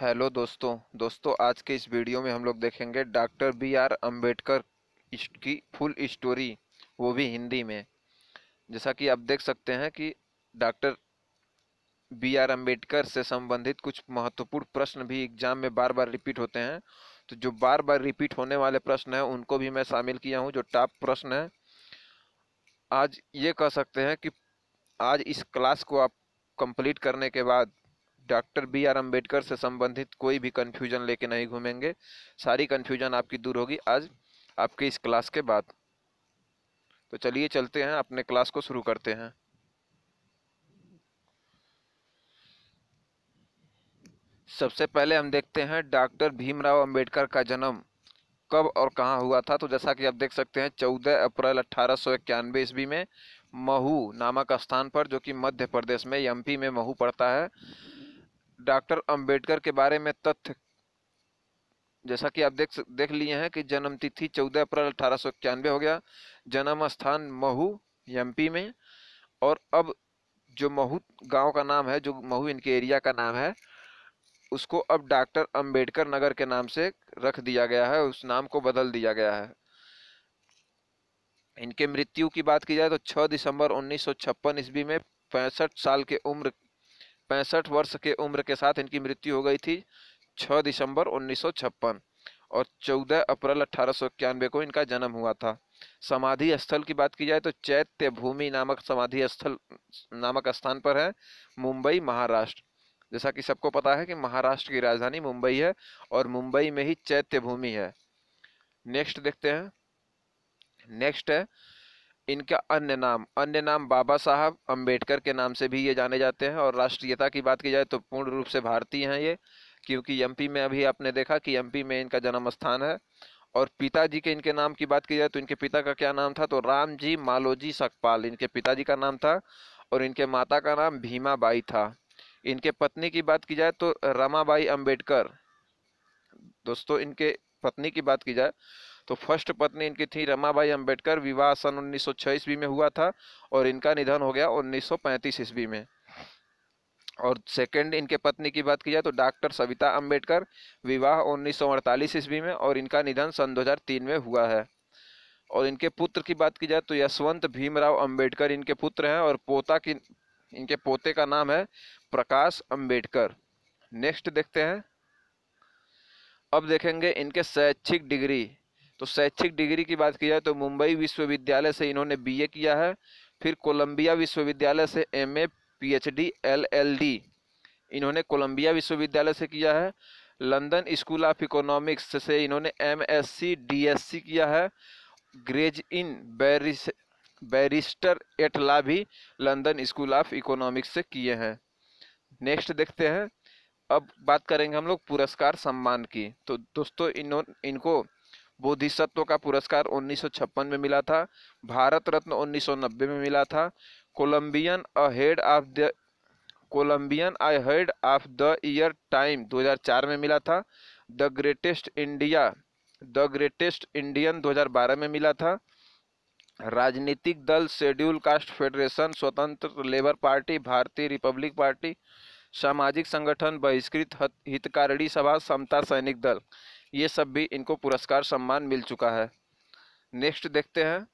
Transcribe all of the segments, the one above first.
Hello दोस्तों दोस्तों आज के इस वीडियो में हम लोग देखेंगे डॉक्टर बी आर अम्बेडकर की फुल स्टोरी वो भी हिंदी में जैसा कि आप देख सकते हैं कि डॉक्टर बी आर अम्बेडकर से संबंधित कुछ महत्वपूर्ण प्रश्न भी एग्जाम में बार बार रिपीट होते हैं तो जो बार बार रिपीट होने वाले प्रश्न हैं उनको भी मैं शामिल किया हूँ जो टॉप प्रश्न है आज ये कह सकते हैं कि आज इस क्लास को आप कंप्लीट करने के बाद डॉक्टर बी आर अम्बेडकर से संबंधित कोई भी कन्फ्यूजन लेके नहीं घूमेंगे सारी कन्फ्यूजन आपकी दूर होगी आज आपके इस क्लास के बाद तो चलिए चलते हैं अपने क्लास को शुरू करते हैं सबसे पहले हम देखते हैं डॉक्टर भीमराव अंबेडकर का जन्म कब और कहाँ हुआ था तो जैसा कि आप देख सकते हैं 14 अप्रैल अट्ठारह सौ इक्यानवे ईस्वी में महू नामक स्थान पर जो कि मध्य प्रदेश में एमपी में महू पड़ता है डॉक्टर अंबेडकर के बारे में तथ्य जैसा कि आप देख देख लिए हैं कि जन्म तिथि चौदह अप्रैल अठारह हो गया जन्म स्थान महू एमपी में और अब जो महू गांव का नाम है जो महू इनके एरिया का नाम है उसको अब डॉक्टर अंबेडकर नगर के नाम से रख दिया गया है उस नाम को बदल दिया गया है इनके मृत्यु की बात की जाए तो 6 दिसंबर 1956 ईस्वी में पैंसठ साल के उम्र पैंसठ वर्ष के उम्र के साथ इनकी मृत्यु हो गई थी 6 दिसंबर उन्नीस और 14 अप्रैल अठारह को इनका जन्म हुआ था समाधि स्थल की बात की जाए तो चैत्य भूमि नामक समाधि स्थल नामक स्थान पर है मुंबई महाराष्ट्र जैसा कि सबको पता है कि महाराष्ट्र की राजधानी मुंबई है और मुंबई में ही चैत्य भूमि है नेक्स्ट देखते हैं नेक्स्ट है इनका अन्य नाम अन्य नाम बाबा साहब अंबेडकर के नाम से भी ये जाने जाते हैं और राष्ट्रीयता की बात की जाए तो पूर्ण रूप से भारतीय हैं ये क्योंकि एम में अभी आपने देखा कि एम में इनका जन्म स्थान है और पिताजी के इनके नाम की बात की जाए तो इनके पिता का क्या नाम था तो राम जी मालोजी सकपाल इनके पिताजी का नाम था और इनके माता का नाम भीमाबाई था इनके पत्नी की बात की जाए तो रमाबाई अंबेडकर दोस्तों इनके पत्नी की बात की जाए तो फर्स्ट पत्नी इनकी थी रमाबाई अंबेडकर विवाह सन छह ईस्वी में हुआ था और इनका निधन हो गया 1935 ईस्वी में और सेकंड इनके पत्नी की बात की जाए तो डॉक्टर सविता अंबेडकर विवाह उन्नीस सौ ईस्वी में और इनका निधन सन 2003 में हुआ है और इनके पुत्र की बात की जाए तो यशवंत भीमराव अम्बेडकर इनके पुत्र हैं और पोता की इनके पोते का नाम है प्रकाश अम्बेडकर नेक्स्ट देखते हैं अब देखेंगे इनके शैक्षिक डिग्री तो शैक्षिक डिग्री की बात की जाए तो मुंबई विश्वविद्यालय से इन्होंने बीए किया है फिर कोलंबिया विश्वविद्यालय से एमए पीएचडी एलएलडी इन्होंने कोलंबिया विश्वविद्यालय से किया है लंदन स्कूल ऑफ इकोनॉमिक्स से इन्होंने एमएससी डीएससी किया है ग्रेज इन बैरिस बैरिस्टर एट ला भी लंदन स्कूल ऑफ इकोनॉमिक्स से किए हैं नेक्स्ट देखते हैं अब बात करेंगे हम लोग पुरस्कार सम्मान की तो दोस्तों इन्हों इनको बोधिसत्व का पुरस्कार 1956 में मिला था भारत रत्न 1990 में मिला था Columbian ahead of the Columbian I head of the year time 2004 में मिला था the greatest India the greatest Indian 2012 में मिला था राजनीतिक दल शेड्यूल कास्ट फेडरेशन स्वतंत्र लेबर पार्टी भारतीय रिपब्लिक पार्टी सामाजिक संगठन बहिष्कृत हितकारिणी सभा समता सैनिक दल ये सब भी इनको पुरस्कार सम्मान मिल चुका है नेक्स्ट देखते हैं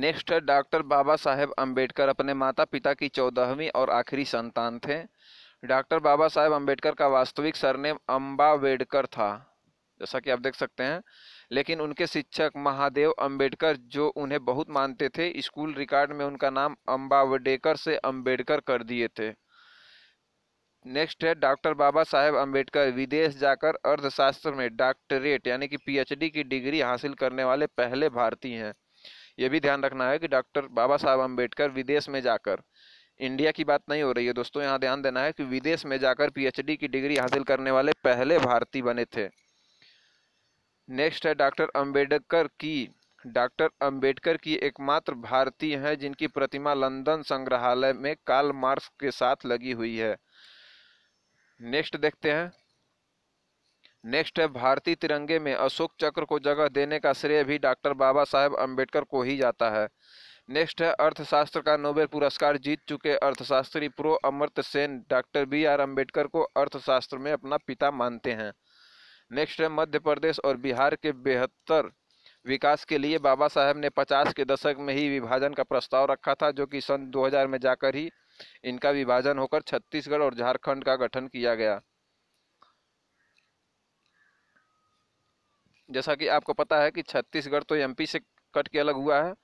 नेक्स्ट है डॉक्टर बाबा साहेब अम्बेडकर अपने माता पिता की चौदहवीं और आखिरी संतान थे डॉक्टर बाबा साहेब अम्बेडकर का वास्तविक सरनेम अम्बावेडकर था जैसा कि आप देख सकते हैं लेकिन उनके शिक्षक महादेव अम्बेडकर जो उन्हें बहुत मानते थे स्कूल रिकॉर्ड में उनका नाम अम्बावडेकर से अम्बेडकर कर दिए थे नेक्स्ट है डॉक्टर बाबा साहेब अम्बेडकर विदेश जाकर अर्थशास्त्र में डॉक्टरेट यानी कि पी की डिग्री हासिल करने वाले पहले भारतीय हैं ये भी ध्यान रखना है कि डॉक्टर बाबा साहब अम्बेडकर विदेश में जाकर इंडिया की बात नहीं हो रही है दोस्तों यहाँ ध्यान देना है कि विदेश में जाकर पीएचडी की डिग्री हासिल करने वाले पहले भारतीय बने थे नेक्स्ट है डॉक्टर अम्बेडकर की डॉक्टर अम्बेडकर की एकमात्र भारतीय हैं जिनकी प्रतिमा लंदन संग्रहालय में काल मार्क्स के साथ लगी हुई है नेक्स्ट देखते हैं नेक्स्ट है भारतीय तिरंगे में अशोक चक्र को जगह देने का श्रेय भी डॉक्टर बाबा साहेब अम्बेडकर को ही जाता है नेक्स्ट है अर्थशास्त्र का नोबेल पुरस्कार जीत चुके अर्थशास्त्री prof Amrit Sen doctor B R Ambedkar को अर्थशास्त्र में अपना पिता मानते हैं नेक्स्ट है मध्य प्रदेश और बिहार के बेहतर विकास के लिए बाबा साहेब ने 50 के दशक में ही विभाजन का प्रस्ताव रखा था जो कि सन 2000 में जाकर ही इनका विभाजन होकर छत्तीसगढ़ और झारखंड का गठन किया गया जैसा कि आपको पता है कि छत्तीसगढ़ तो एमपी से कट के अलग हुआ है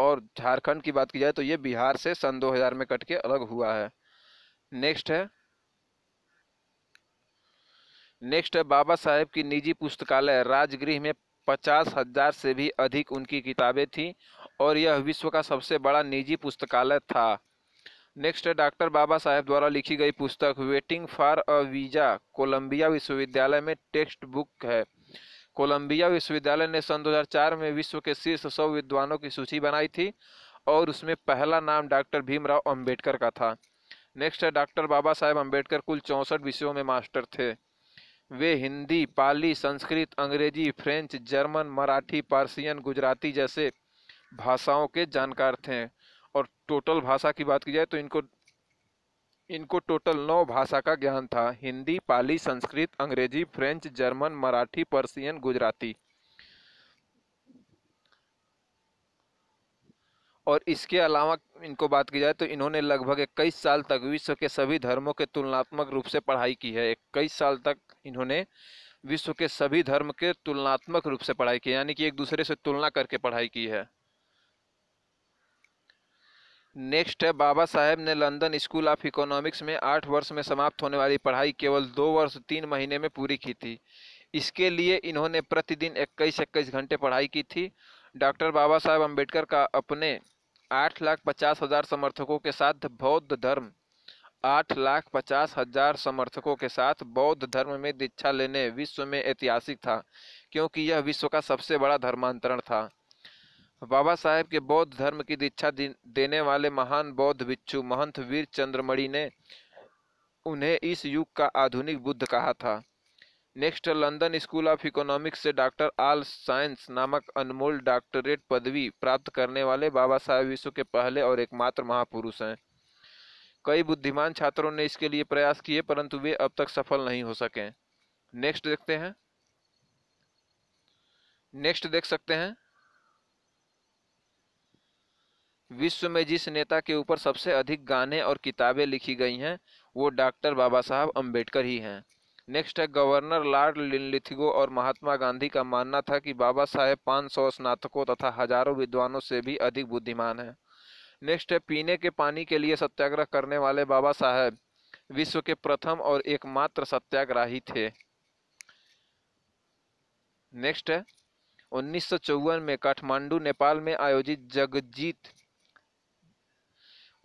और झारखंड की बात की जाए तो ये बिहार से सन 2000 में कट के अलग हुआ है नेक्स्ट है नेक्स्ट है बाबा साहेब की निजी पुस्तकालय राजगृह में पचास हजार से भी अधिक उनकी किताबें थीं और यह विश्व का सबसे बड़ा निजी पुस्तकालय था नेक्स्ट है डॉक्टर बाबा साहेब द्वारा लिखी गई पुस्तक waiting for a visa Columbia विश्वविद्यालय में टेक्स्ट बुक है कोलंबिया विश्वविद्यालय ने सन 2004 में विश्व के शीर्ष सौ विद्वानों की सूची बनाई थी और उसमें पहला नाम डॉक्टर भीमराव अंबेडकर का था नेक्स्ट है डॉक्टर बाबा साहेब अम्बेडकर कुल चौंसठ विषयों में मास्टर थे वे हिंदी पाली संस्कृत अंग्रेजी French German Marathi Persian Gujarati जैसे भाषाओं के जानकार थे और टोटल भाषा की बात की जाए तो इनको इनको टोटल नौ भाषा का ज्ञान था हिंदी पाली संस्कृत अंग्रेजी French German Marathi Persian Gujarati और इसके अलावा इनको बात की जाए तो इन्होंने लगभग इक्कीस साल तक विश्व के सभी धर्मों के तुलनात्मक रूप से पढ़ाई की है इक्कीस साल तक इन्होंने विश्व के सभी धर्म के तुलनात्मक रूप से पढ़ाई की यानी कि एक दूसरे से तुलना करके पढ़ाई की है नेक्स्ट है बाबा साहेब ने लंदन स्कूल ऑफ इकोनॉमिक्स में आठ वर्ष में समाप्त होने वाली पढ़ाई केवल दो वर्ष तीन महीने में पूरी की थी इसके लिए इन्होंने प्रतिदिन इक्कीस इक्कीस घंटे पढ़ाई की थी डॉक्टर बाबा साहेब अम्बेडकर का अपने आठ लाख पचास हज़ार समर्थकों के साथ बौद्ध धर्म आठ लाख पचास हज़ार समर्थकों के साथ बौद्ध धर्म में दीक्षा लेने विश्व में ऐतिहासिक था क्योंकि यह विश्व का सबसे बड़ा धर्मांतरण था बाबा साहेब के बौद्ध धर्म की दीक्षा देने वाले महान बौद्ध भिक्षु महंत वीर चंद्रमणि ने उन्हें इस युग का आधुनिक बुद्ध कहा था next London school of economics से डॉक्टर आल साइंस नामक अनमोल डॉक्टरेट पदवी प्राप्त करने वाले बाबा साहेब विश्व के पहले और एकमात्र महापुरुष हैं कई बुद्धिमान छात्रों ने इसके लिए प्रयास किए परंतु वे अब तक सफल नहीं हो सके नेक्स्ट देखते हैं नेक्स्ट देख सकते हैं विश्व में जिस नेता के ऊपर सबसे अधिक गाने और किताबें लिखी गई हैं वो डॉक्टर बाबा साहब अम्बेडकर ही हैं नेक्स्ट है गवर्नर लॉर्ड लिथिगो और महात्मा गांधी का मानना था कि बाबा साहेब सौ स्नातकों तथा हजारों विद्वानों से भी अधिक बुद्धिमान हैं नेक्स्ट है पीने के पानी के लिए सत्याग्रह करने वाले बाबा साहेब विश्व के प्रथम और एकमात्र सत्याग्रही थे नेक्स्ट है उन्नीस में काठमांडू नेपाल में आयोजित जगजीत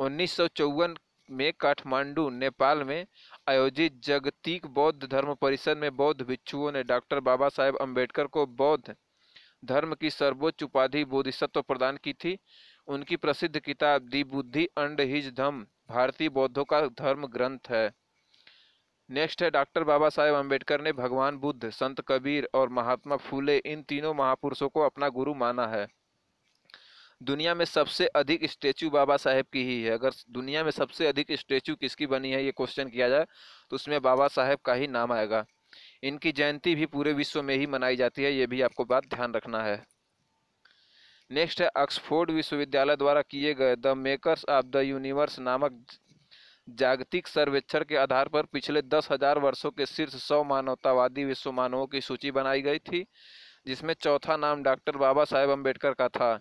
उन्नीस में काठमांडू नेपाल में आयोजित जगतिक बौद्ध धर्म परिषद में बौद्ध भिक्षुओं ने डॉक्टर बाबा साहेब अम्बेडकर को बौद्ध धर्म की सर्वोच्च उपाधि बोधिसत्व प्रदान की थी उनकी प्रसिद्ध किताब दी बुद्धि अंड हिज धम भारतीय बौद्धों का धर्म ग्रंथ है नेक्स्ट है डॉक्टर बाबा साहेब अम्बेडकर ने भगवान बुद्ध संत कबीर और महात्मा फूले इन तीनों महापुरुषों को अपना गुरु माना है दुनिया में सबसे अधिक स्टेचू बाबा साहेब की ही है अगर दुनिया में सबसे अधिक स्टेचू किसकी बनी है ये क्वेश्चन किया जाए तो उसमें बाबा साहेब का ही नाम आएगा इनकी जयंती भी पूरे विश्व में ही मनाई जाती है ये भी आपको बात ध्यान रखना है नेक्स्ट है ऑक्सफोर्ड विश्वविद्यालय द्वारा किए गए the makers of the universe नामक जागतिक सर्वेक्षण के आधार पर पिछले दस हजार वर्षों के शीर्ष सौ मानवतावादी विश्व मानवों की सूची बनाई गई थी जिसमें चौथा नाम डॉक्टर बाबा साहेब अम्बेडकर का था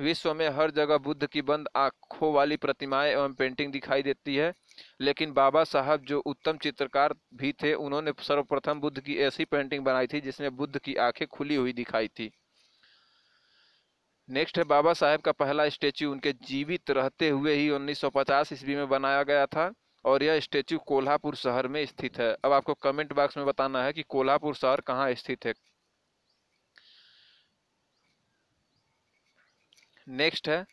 विश्व में हर जगह बुद्ध की बंद आँखों वाली प्रतिमाएं एवं पेंटिंग दिखाई देती है लेकिन बाबा साहब जो उत्तम चित्रकार भी थे उन्होंने सर्वप्रथम बुद्ध की ऐसी पेंटिंग बनाई थी जिसमें बुद्ध की आंखें खुली हुई दिखाई थी नेक्स्ट है बाबा साहेब का पहला स्टेच्यू उनके जीवित रहते हुए ही 1950 ईस्वी में बनाया गया था और यह स्टेच्यू कोल्हापुर शहर में स्थित है अब आपको कमेंट बॉक्स में बताना है कि कोल्हापुर शहर कहाँ स्थित है नेक्स्ट है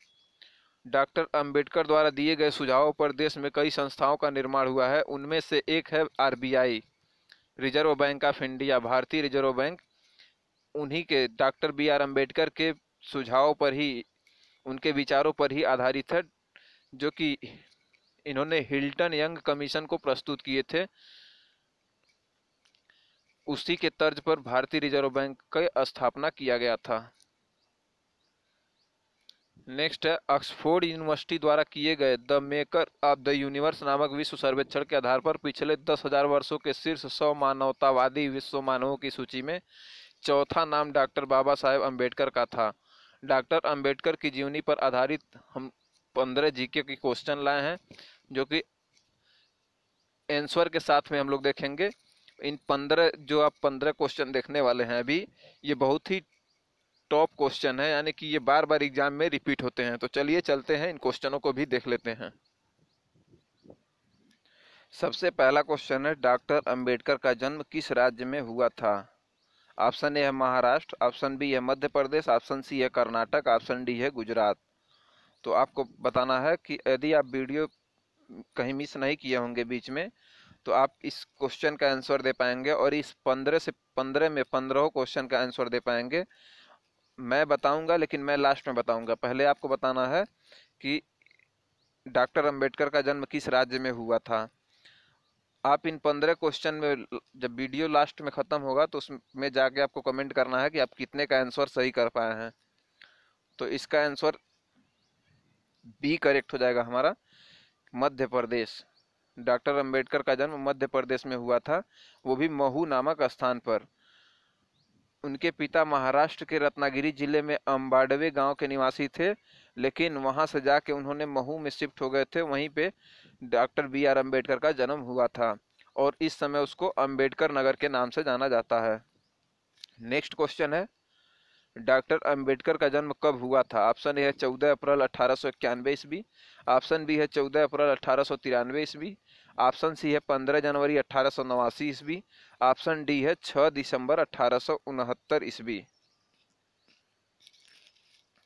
डॉक्टर अंबेडकर द्वारा दिए गए सुझावों पर देश में कई संस्थाओं का निर्माण हुआ है उनमें से एक है RBI reserve bank of India भारतीय रिजर्व बैंक उन्हीं के डॉक्टर बी आर अम्बेडकर के सुझावों पर ही उनके विचारों पर ही आधारित है जो कि इन्होंने हिल्टन यंग कमीशन को प्रस्तुत किए थे उसी के तर्ज पर भारतीय रिजर्व बैंक की स्थापना किया गया था नेक्स्ट है ऑक्सफोर्ड यूनिवर्सिटी द्वारा किए गए the maker of the universe नामक विश्व सर्वेक्षण के आधार पर पिछले दस हजार वर्षों के शीर्ष सौ मानवतावादी विश्व मानवों की सूची में चौथा नाम डॉक्टर बाबा साहेब अम्बेडकर का था डॉक्टर अम्बेडकर की जीवनी पर आधारित हम पंद्रह जीके के क्वेश्चन लाए हैं जो कि एंसर के साथ में हम लोग देखेंगे इन पंद्रह जो आप पंद्रह क्वेश्चन देखने वाले हैं अभी ये बहुत ही टॉप क्वेश्चन है यानी कि ये बार बार एग्जाम में रिपीट होते हैं तो चलिए चलते हैं इन क्वेश्चनों को भी देख लेते हैं सबसे पहला क्वेश्चन है डॉक्टर अंबेडकर का जन्म किस राज्य में हुआ था ऑप्शन ए है महाराष्ट्र ऑप्शन बी है मध्य प्रदेश ऑप्शन सी है कर्नाटक ऑप्शन डी है गुजरात तो आपको बताना है कि यदि आप वीडियो कहीं मिस नहीं किए होंगे बीच में तो आप इस क्वेश्चन का आंसर दे पाएंगे और इस पंद्रह से पंद्रह में पंद्रह क्वेश्चन का आंसर दे पाएंगे मैं बताऊंगा लेकिन मैं लास्ट में बताऊंगा पहले आपको बताना है कि डॉक्टर अंबेडकर का जन्म किस राज्य में हुआ था आप इन पंद्रह क्वेश्चन में जब वीडियो लास्ट में ख़त्म होगा तो उसमें जाके आपको कमेंट करना है कि आप कितने का आंसर सही कर पाए हैं तो इसका आंसर बी करेक्ट हो जाएगा हमारा मध्य प्रदेश डॉक्टर अंबेडकर का जन्म मध्य प्रदेश में हुआ था वो भी महू नामक स्थान पर उनके पिता महाराष्ट्र के रत्नागिरी जिले में अम्बाडवे गांव के निवासी थे लेकिन वहां से जाके उन्होंने महू में शिफ्ट हो गए थे वहीं पे डॉक्टर बी आर अम्बेडकर का जन्म हुआ था और इस समय उसको अम्बेडकर नगर के नाम से जाना जाता है नेक्स्ट क्वेश्चन है डॉक्टर अंबेडकर का जन्म कब हुआ था ऑप्शन ए है चौदह अप्रैल अठारह सौ इक्यानवे ईस्वी ऑप्शन बी है चौदह अप्रैल अठारह सौ तिरानवे ईस्वी ऑप्शन सी है पंद्रह जनवरी अठारह सौ नवासी ईस्वी ऑप्शन डी है छः दिसंबर अठारह सौ उनहत्तर ईस्वी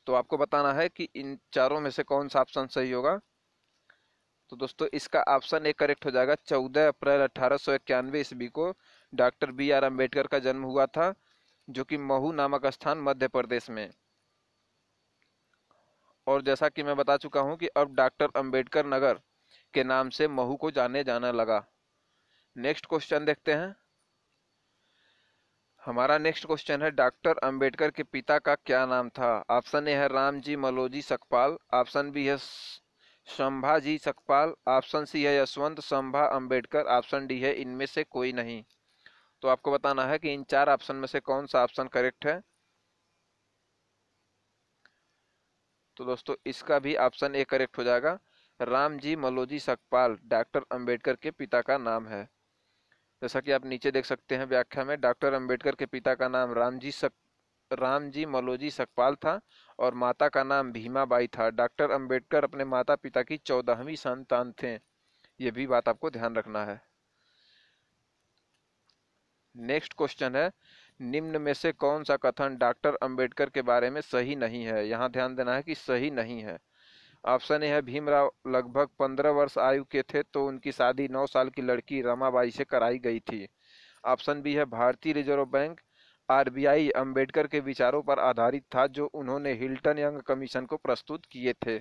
तो आपको बताना है कि इन चारों में से कौन सा ऑप्शन सही होगा तो दोस्तों इसका ऑप्शन ए करेक्ट हो जाएगा चौदह अप्रैल अठारह सौ इक्यानवे ईस्वी को डॉक्टर बी आर अम्बेडकर का जन्म हुआ था जो कि महू नामक स्थान मध्य प्रदेश में और जैसा कि मैं बता चुका हूँ कि अब डॉक्टर अंबेडकर नगर के नाम से महू को जाने जाना लगा नेक्स्ट क्वेश्चन देखते हैं हमारा नेक्स्ट क्वेश्चन है डॉक्टर अंबेडकर के पिता का क्या नाम था ऑप्शन ए है Ramji Maloji Sakpal option B है संभाजी सकपाल ऑप्शन सी है यशवंत संभा अंबेडकर ऑप्शन डी है इनमें से कोई नहीं तो आपको बताना है कि इन चार ऑप्शन में से कौन सा ऑप्शन करेक्ट है तो दोस्तों इसका भी ऑप्शन ए करेक्ट हो जाएगा राम जी मलोजी सकपाल डॉक्टर अंबेडकर के पिता का नाम है जैसा कि आप नीचे देख सकते हैं व्याख्या में डॉक्टर अंबेडकर के पिता का नाम रामजी सक राम जी मलोजी सकपाल था और माता का नाम भीमाबाई था डॉक्टर अंबेडकर अपने माता पिता की चौदहवीं संतान थे ये भी बात आपको ध्यान रखना है नेक्स्ट क्वेश्चन है निम्न में से कौन सा कथन डॉक्टर अंबेडकर के बारे में सही नहीं है यहाँ ध्यान देना है कि सही नहीं है ऑप्शन ए है भीमराव लगभग पंद्रह वर्ष आयु के थे तो उनकी शादी नौ साल की लड़की रमाबाई से कराई गई थी ऑप्शन बी है भारतीय रिजर्व बैंक आर अंबेडकर के विचारों पर आधारित था जो उन्होंने हिल्टन यंग कमीशन को प्रस्तुत किए थे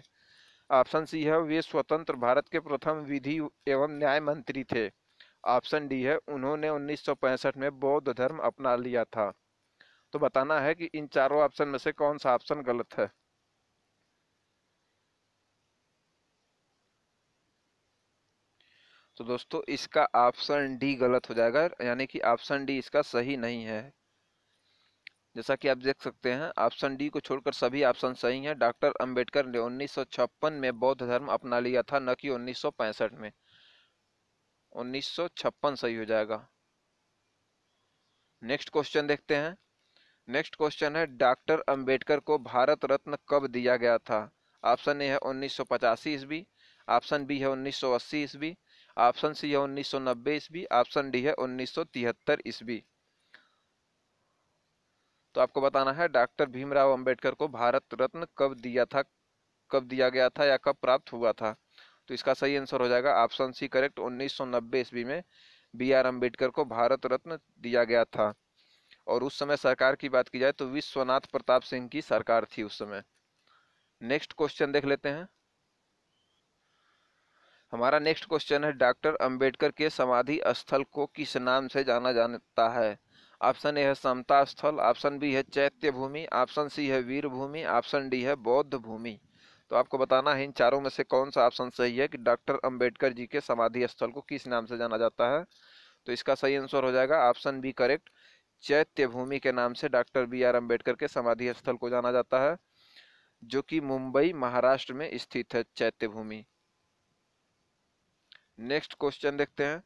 ऑप्शन सी है वे स्वतंत्र भारत के प्रथम विधि एवं न्याय मंत्री थे ऑप्शन डी है उन्होंने 1965 में बौद्ध धर्म अपना लिया था तो बताना है कि इन चारों ऑप्शन में से कौन सा ऑप्शन गलत है तो दोस्तों इसका ऑप्शन डी गलत हो जाएगा यानी कि ऑप्शन डी इसका सही नहीं है जैसा कि आप देख सकते हैं ऑप्शन डी को छोड़कर सभी ऑप्शन सही हैं डॉक्टर अंबेडकर ने 1956 में बौद्ध धर्म अपना लिया था न कि 1965 में उन्नीस सही हो जाएगा नेक्स्ट क्वेश्चन देखते हैं नेक्स्ट क्वेश्चन है डॉक्टर अंबेडकर को भारत रत्न कब दिया गया था ऑप्शन ए है उन्नीस सौ ईस्वी ऑप्शन बी है उन्नीस सौ अस्सी ईस्वी ऑप्शन सी है उन्नीस सौ नब्बे ईस्वी ऑप्शन डी है उन्नीस सौ तिहत्तर ईस्वी तो आपको बताना है डॉक्टर भीमराव अंबेडकर को भारत रत्न कब दिया था कब दिया गया था या कब प्राप्त हुआ था तो इसका सही आंसर हो जाएगा ऑप्शन सी करेक्ट 1990 ईस्वी में बी आर अम्बेडकर को भारत रत्न दिया गया था और उस समय सरकार की बात की जाए तो विश्वनाथ प्रताप सिंह की सरकार थी उस समय नेक्स्ट क्वेश्चन देख लेते हैं हमारा नेक्स्ट क्वेश्चन है डॉक्टर अंबेडकर के समाधि स्थल को किस नाम से जाना जाता है ऑप्शन ए है समता स्थल ऑप्शन बी है चैत्य भूमि ऑप्शन सी है वीर भूमि ऑप्शन डी है बौद्ध भूमि तो आपको बताना है इन चारों में से कौन सा ऑप्शन सही है कि डॉक्टर अम्बेडकर जी के समाधि स्थल को किस नाम से जाना जाता है तो इसका सही आंसर हो जाएगा ऑप्शन बी करेक्ट चैत्य भूमि के नाम से डॉक्टर बी आर अम्बेडकर के समाधि स्थल को जाना जाता है जो कि मुंबई महाराष्ट्र में स्थित है चैत्य भूमि नेक्स्ट क्वेश्चन देखते हैं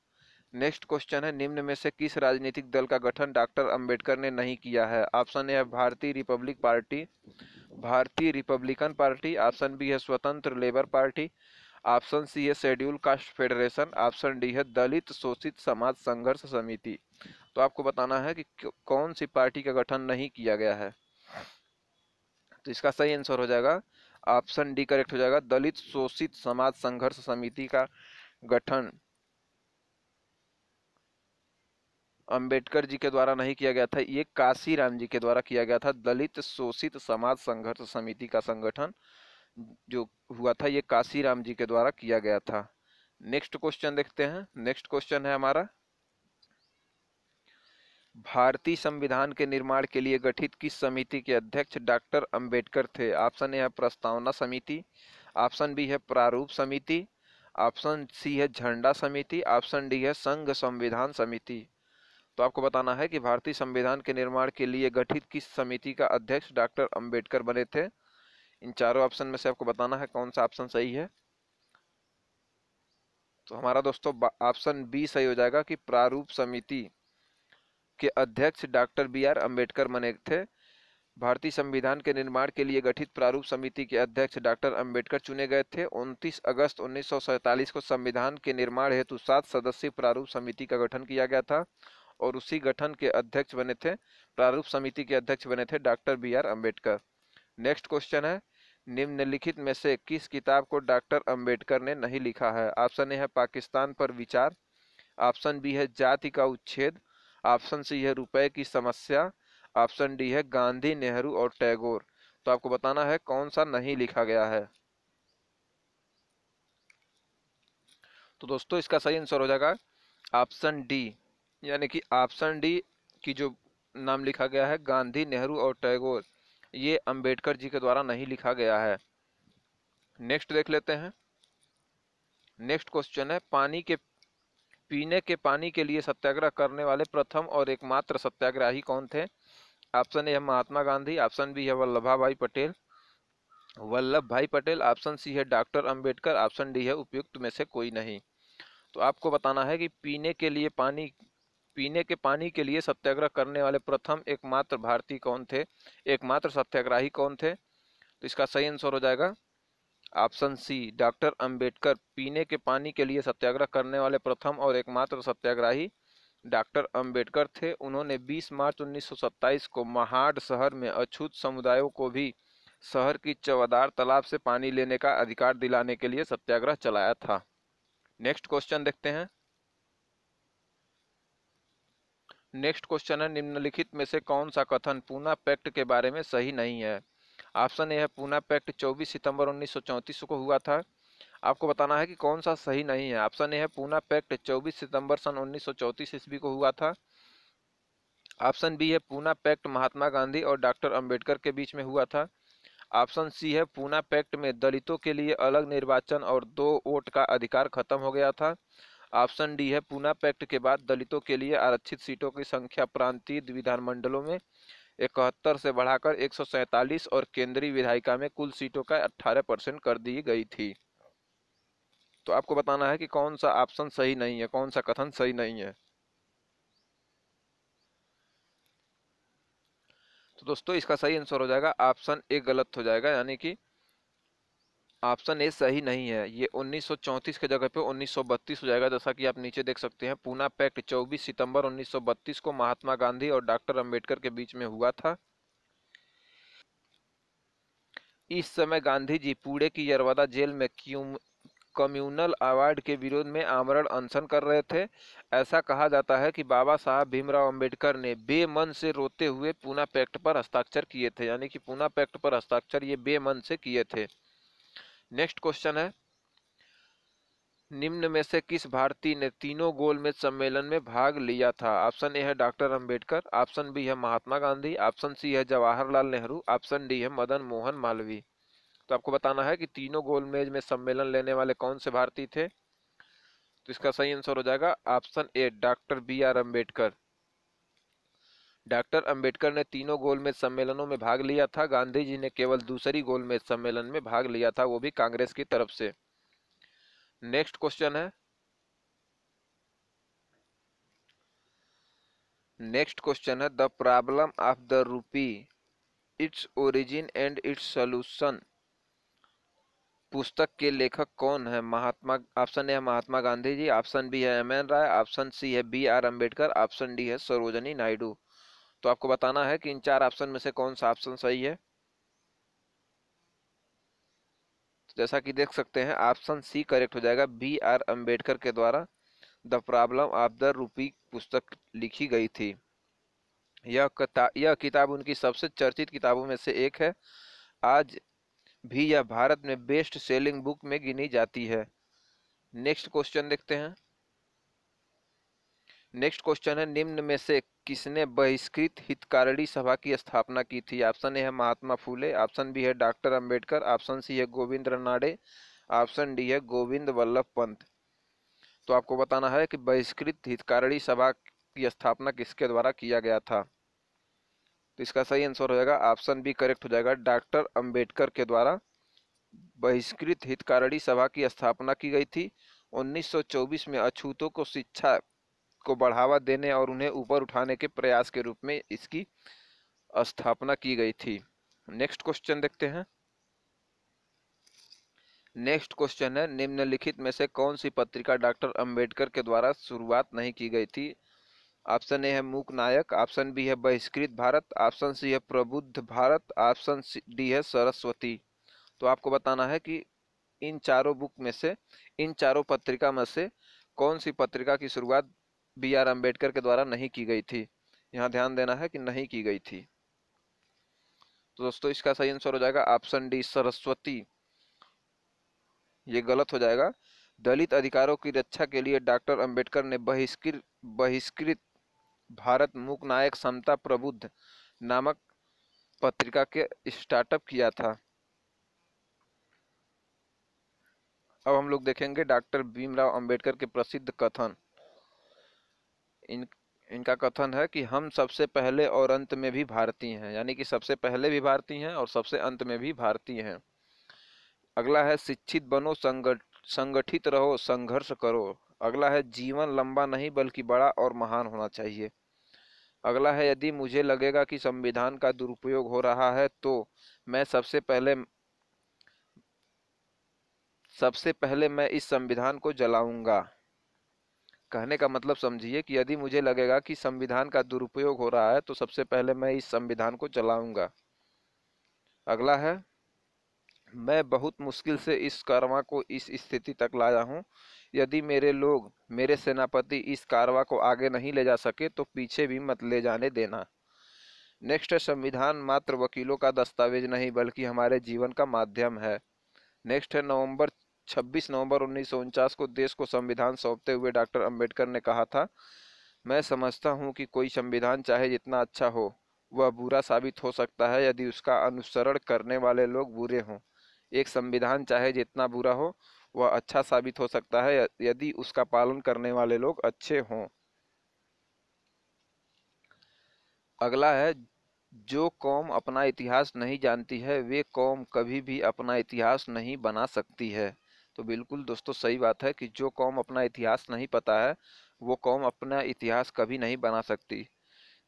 नेक्स्ट क्वेश्चन है निम्न में से किस राजनीतिक दल का गठन डॉक्टर अंबेडकर ने नहीं किया है ऑप्शन ए है भारतीय रिपब्लिक पार्टी भारतीय रिपब्लिकन पार्टी ऑप्शन बी है स्वतंत्र लेबर पार्टी ऑप्शन सी है schedule caste federation option D है दलित शोषित समाज संघर्ष समिति तो आपको बताना है कि कौन सी पार्टी का गठन नहीं किया गया है तो इसका सही आंसर हो जाएगा ऑप्शन डी करेक्ट हो जाएगा दलित शोषित समाज संघर्ष समिति का गठन अंबेडकर जी के द्वारा नहीं किया गया था ये काशी राम जी के द्वारा किया गया था दलित शोषित समाज संघर्ष समिति का संगठन जो हुआ था ये काशी राम जी के द्वारा किया गया था नेक्स्ट क्वेश्चन देखते हैं नेक्स्ट क्वेश्चन है हमारा भारतीय संविधान के निर्माण के लिए गठित किस समिति के अध्यक्ष डॉक्टर अंबेडकर थे ऑप्शन ए है प्रस्तावना समिति ऑप्शन बी है प्रारूप समिति ऑप्शन सी है झंडा समिति ऑप्शन डी है संघ संविधान समिति तो आपको बताना है कि भारतीय संविधान के निर्माण के लिए गठित किस समिति का अध्यक्ष डॉक्टर अंबेडकर बने थे इन चारों ऑप्शन में से आपको बताना है कौन सा ऑप्शन सही है तो हमारा दोस्तों ऑप्शन बी सही हो जाएगा कि प्रारूप समिति के अध्यक्ष डॉक्टर बी आर अम्बेडकर बने थे भारतीय संविधान के निर्माण के लिए गठित प्रारूप समिति के अध्यक्ष डॉक्टर अंबेडकर चुने गए थे 29 अगस्त 1947 को संविधान के निर्माण हेतु सात सदस्यीय प्रारूप समिति का गठन किया गया था और उसी गठन के अध्यक्ष बने थे प्रारूप समिति के अध्यक्ष बने थे doctor B R Ambedkar next question है निम्नलिखित में से किस किताब को डॉक्टर अंबेडकर ने नहीं लिखा है ऑप्शन ए है पाकिस्तान पर विचार ऑप्शन बी है जाति का उच्छेद ऑप्शन सी है रुपए की समस्या ऑप्शन डी है गांधी नेहरू और टैगोर तो आपको बताना है कौन सा नहीं लिखा गया है तो दोस्तों इसका सही आंसर हो जाएगा ऑप्शन डी यानी कि ऑप्शन डी की जो नाम लिखा गया है गांधी नेहरू और टैगोर ये अंबेडकर जी के द्वारा नहीं लिखा गया है नेक्स्ट देख लेते हैं नेक्स्ट क्वेश्चन है पानी के पीने के पानी के लिए सत्याग्रह करने वाले प्रथम और एकमात्र सत्याग्रही कौन थे ऑप्शन ए है महात्मा गांधी ऑप्शन बी है वल्लभा भाई पटेल वल्लभ भाई पटेल ऑप्शन सी है डॉक्टर अंबेडकर ऑप्शन डी है उपयुक्त में से कोई नहीं तो आपको बताना है कि पीने के लिए पानी पीने के पानी के लिए सत्याग्रह करने वाले प्रथम एकमात्र भारतीय कौन थे एकमात्र सत्याग्राही कौन थे तो इसका सही आंसर हो जाएगा ऑप्शन सी डॉक्टर अंबेडकर पीने के पानी के लिए सत्याग्रह करने वाले प्रथम और एकमात्र सत्याग्राही डॉक्टर अंबेडकर थे उन्होंने 20 मार्च 1927 को महाड शहर में अछूत समुदायों को भी शहर की चवदार तालाब से पानी लेने का अधिकार दिलाने के लिए सत्याग्रह चलाया था नेक्स्ट क्वेश्चन देखते हैं नेक्स्ट क्वेश्चन है निम्नलिखित में से कौन सा कथन पूना पैक्ट के बारे में सही नहीं है ऑप्शन ए है पूना पैक्ट 24 सितंबर उन्नीस को हुआ था आपको बताना है कि कौन सा सही नहीं है ऑप्शन ए है पूना पैक्ट 24 सितंबर सन उन्नीस ईस्वी को हुआ था ऑप्शन बी है पूना पैक्ट महात्मा गांधी और डॉक्टर अंबेडकर के बीच में हुआ था ऑप्शन सी है पूना पैक्ट में दलितों के लिए अलग निर्वाचन और दो वोट का अधिकार खत्म हो गया था ऑप्शन डी है पूना पैक्ट के बाद दलितों के लिए आरक्षित सीटों की संख्या प्रांतीय विधानमंडलों में इकहत्तर से बढ़ाकर एक और केंद्रीय विधायिका में कुल सीटों का 18 परसेंट कर दी गई थी तो आपको बताना है कि कौन सा ऑप्शन सही नहीं है कौन सा कथन सही नहीं है तो दोस्तों इसका सही आंसर हो जाएगा ऑप्शन ए गलत हो जाएगा यानी कि ऑप्शन ए सही नहीं है ये 1934 के जगह पे 1932 हो जाएगा जैसा कि आप नीचे देख सकते हैं पूना पैक्ट 24 सितंबर 1932 को महात्मा गांधी और डॉक्टर अंबेडकर के बीच में हुआ था इस समय गांधी जी पूरे की यरवादा जेल में क्यूम कम्युनल अवार्ड के विरोध में आमरण अनशन कर रहे थे ऐसा कहा जाता है कि बाबा साहब भीमराव अंबेडकर ने बेमन से रोते हुए पूना पैक्ट पर हस्ताक्षर किए थे यानी कि पूना पैक्ट पर हस्ताक्षर ये बेमन से किए थे नेक्स्ट क्वेश्चन है निम्न में से किस भारतीय ने तीनों गोलमेज सम्मेलन में भाग लिया था ऑप्शन ए है डॉक्टर अंबेडकर ऑप्शन बी है महात्मा गांधी ऑप्शन सी है जवाहरलाल नेहरू ऑप्शन डी है मदन मोहन मालवीय तो आपको बताना है कि तीनों गोलमेज में सम्मेलन लेने वाले कौन से भारतीय थे तो इसका सही आंसर हो जाएगा option A doctor B R Ambedkar doctor Ambedkar ने तीनों गोलमेज सम्मेलनों में भाग लिया था गांधी जी ने केवल दूसरी गोलमेज सम्मेलन में भाग लिया था वो भी कांग्रेस की तरफ से नेक्स्ट क्वेश्चन है नेक्स्ट क्वेश्चन है the problem of the rupee its origin and its solution पुस्तक के लेखक कौन है महात्मा ऑप्शन ए है महात्मा गांधी जी ऑप्शन बी है M N Roy option C है B R Ambedkar option D है सरोजनी नायडू तो आपको बताना है कि इन चार ऑप्शन में से कौन सा ऑप्शन सही है तो जैसा कि देख सकते हैं ऑप्शन सी करेक्ट हो जाएगा बी आर अम्बेडकर के द्वारा द प्रॉब्लम ऑफ द रूपी पुस्तक लिखी गई थी यह यह किताब उनकी सबसे चर्चित किताबों में से एक है आज भी यह भारत में बेस्ट सेलिंग बुक में गिनी जाती है नेक्स्ट क्वेश्चन देखते हैं नेक्स्ट क्वेश्चन है निम्न में से किसने बहिष्कृत हितकारिणी सभा की स्थापना की थी ऑप्शन ए है महात्मा फूले ऑप्शन बी है डॉक्टर अंबेडकर ऑप्शन सी है गोविंद रनाडे ऑप्शन डी है गोविंद वल्लभ पंत तो आपको बताना है कि बहिष्कृत हितकारिणी सभा की स्थापना किसके द्वारा किया गया था तो इसका सही आंसर हो जाएगा ऑप्शन बी करेक्ट हो जाएगा डॉक्टर अम्बेडकर के द्वारा बहिष्कृत हितकारिणी सभा की स्थापना की गई थी 1924 में अछूतों को शिक्षा को बढ़ावा देने और उन्हें ऊपर उठाने के प्रयास के रूप में इसकी स्थापना की गई थी नेक्स्ट क्वेश्चन देखते हैं नेक्स्ट क्वेश्चन है निम्नलिखित में से कौन सी पत्रिका डॉक्टर अंबेडकर के द्वारा शुरुआत नहीं की गई थी ऑप्शन ए है मूक नायक ऑप्शन बी है बहिष्कृत भारत ऑप्शन सी है प्रबुद्ध भारत ऑप्शन डी है सरस्वती तो आपको बताना है कि इन चारों बुक में से इन चारों पत्रिका में से कौन सी पत्रिका की शुरुआत बी आर अम्बेडकर के द्वारा नहीं की गई थी यहाँ ध्यान देना है कि नहीं की गई थी तो दोस्तों इसका सही आंसर हो जाएगा ऑप्शन डी सरस्वती ये गलत हो जाएगा दलित अधिकारों की रक्षा के लिए डॉक्टर अंबेडकर ने बहिष्कृत बहिष्कृत भारत मुख नायक समता प्रबुद्ध नामक पत्रिका के स्टार्टअप किया था अब हम लोग देखेंगे डॉक्टर भीमराव अंबेडकर के प्रसिद्ध कथन इन इनका कथन है कि हम सबसे पहले और अंत में भी भारतीय हैं यानी कि सबसे पहले भी भारतीय हैं और सबसे अंत में भी भारतीय हैं अगला है शिक्षित बनो संगठ संगठित रहो संघर्ष करो अगला है जीवन लंबा नहीं बल्कि बड़ा और महान होना चाहिए अगला है यदि मुझे लगेगा कि संविधान का दुरुपयोग हो रहा है तो मैं सबसे पहले सबसे पहले मैं इस संविधान को जलाऊंगा कहने का मतलब समझिए कि यदि मुझे लगेगा कि संविधान का दुरुपयोग हो रहा है तो सबसे पहले मैं इस संविधान को चलाऊंगा अगला है मैं बहुत मुश्किल से इस कारवा को इस स्थिति तक लाया हूं। यदि मेरे लोग मेरे सेनापति इस कारवा को आगे नहीं ले जा सके तो पीछे भी मत ले जाने देना नेक्स्ट संविधान मात्र वकीलों का दस्तावेज नहीं बल्कि हमारे जीवन का माध्यम है नेक्स्ट है नवंबर 26 नवंबर उन्नीस को देश को संविधान सौंपते हुए डॉक्टर अंबेडकर ने कहा था मैं समझता हूँ कि कोई संविधान चाहे जितना अच्छा हो वह बुरा साबित हो सकता है यदि उसका अनुसरण करने वाले लोग बुरे हों एक संविधान चाहे जितना बुरा हो वह अच्छा साबित हो सकता है यदि उसका पालन करने वाले लोग अच्छे हों अगला है जो कौम अपना इतिहास नहीं जानती है वे कौम कभी भी अपना इतिहास नहीं बना सकती है तो बिल्कुल दोस्तों सही बात है कि जो कौम अपना इतिहास नहीं पता है वो कौम अपना इतिहास कभी नहीं बना सकती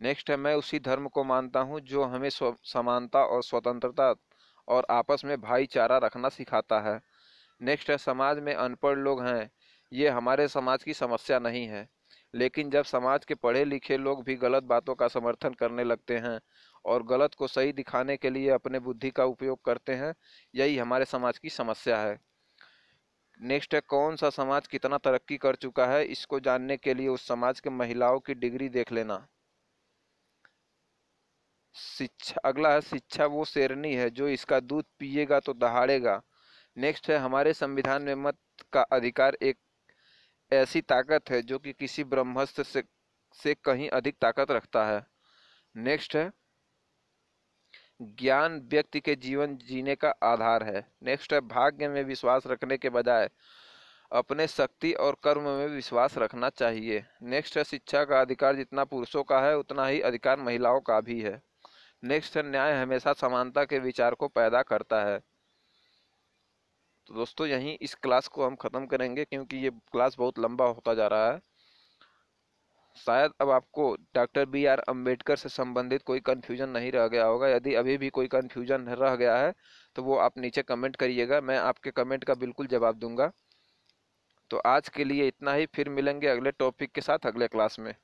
नेक्स्ट है मैं उसी धर्म को मानता हूँ जो हमें समानता और स्वतंत्रता और आपस में भाईचारा रखना सिखाता है नेक्स्ट है समाज में अनपढ़ लोग हैं ये हमारे समाज की समस्या नहीं है लेकिन जब समाज के पढ़े लिखे लोग भी गलत बातों का समर्थन करने लगते हैं और गलत को सही दिखाने के लिए अपने बुद्धि का उपयोग करते हैं यही हमारे समाज की समस्या है नेक्स्ट है कौन सा समाज कितना तरक्की कर चुका है इसको जानने के लिए उस समाज के महिलाओं की डिग्री देख लेना शिक्षा अगला है शिक्षा वो शेरनी है जो इसका दूध पिएगा तो दहाड़ेगा नेक्स्ट है हमारे संविधान में मत का अधिकार एक ऐसी ताकत है जो कि किसी ब्रह्मस्त्र से से कहीं अधिक ताकत रखता है नेक्स्ट है ज्ञान व्यक्ति के जीवन जीने का आधार है नेक्स्ट है भाग्य में विश्वास रखने के बजाय अपने शक्ति और कर्म में विश्वास रखना चाहिए नेक्स्ट है शिक्षा का अधिकार जितना पुरुषों का है उतना ही अधिकार महिलाओं का भी है नेक्स्ट है न्याय हमेशा समानता के विचार को पैदा करता है तो दोस्तों यहीं इस क्लास को हम ख़त्म करेंगे क्योंकि ये क्लास बहुत लंबा होता जा रहा है शायद अब आपको डॉक्टर बी आर अम्बेडकर से संबंधित कोई कन्फ्यूजन नहीं रह गया होगा यदि अभी भी कोई कन्फ्यूजन रह गया है तो वो आप नीचे कमेंट करिएगा मैं आपके कमेंट का बिल्कुल जवाब दूंगा तो आज के लिए इतना ही फिर मिलेंगे अगले टॉपिक के साथ अगले क्लास में